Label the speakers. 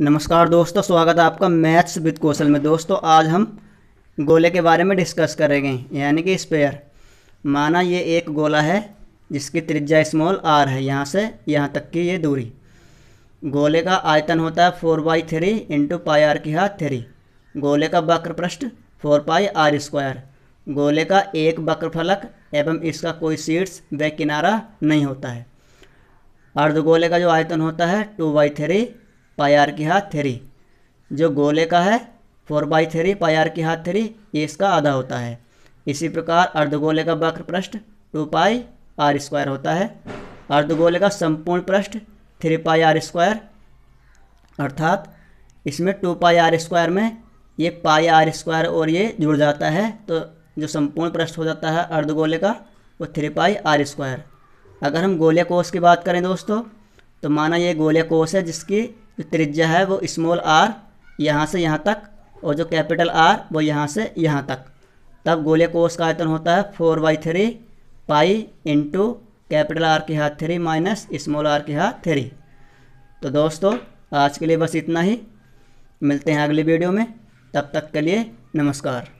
Speaker 1: नमस्कार दोस्तों स्वागत है आपका मैथ्स विद कौशल में दोस्तों आज हम गोले के बारे में डिस्कस करेंगे यानी कि स्पेयर माना ये एक गोला है जिसकी त्रिज्या स्मॉल आर है यहाँ से यहाँ तक की ये दूरी गोले का आयतन होता है four by three into pi r की हाथ थ्री गोले का वक्र पृष्ठ फोर पाई आर स्क्वायर गोले का एक वक्र फलक एवं इसका कोई सीट्स व किनारा
Speaker 2: नहीं होता है
Speaker 1: अर्धगोले का जो आयतन होता है two by three pi r की हाथ थ्री जो गोले का है four by three pi r की हाथ थ्री ये इसका आधा होता है इसी प्रकार अर्धगोले का वक्र पृष्ठ टू पाई आर स्क्वायर होता है अर्धगोले का संपूर्ण पृष्ठ थ्री पाई आर स्क्वायर अर्थात इसमें टू पाई आर स्क्वायर में ये पाई आर स्क्वायर और ये जुड़ जाता है तो जो संपूर्ण पृष्ठ हो जाता है अर्धगोले का वो थ्री पाई आर स्क्वायर अगर हम गोले कोष की बात करें दोस्तों तो माना ये गोले कोष है जिसकी त्रिज्या है वो स्मॉल आर यहाँ से यहाँ तक और जो कैपिटल आर वो यहाँ से यहाँ तक तब गोले कोष का आयतन होता है four by three pi into capital R के हाथ थ्री माइनस स्मॉल आर के हाथ थ्री तो दोस्तों आज के लिए बस इतना ही मिलते हैं अगले वीडियो में तब तक के लिए नमस्कार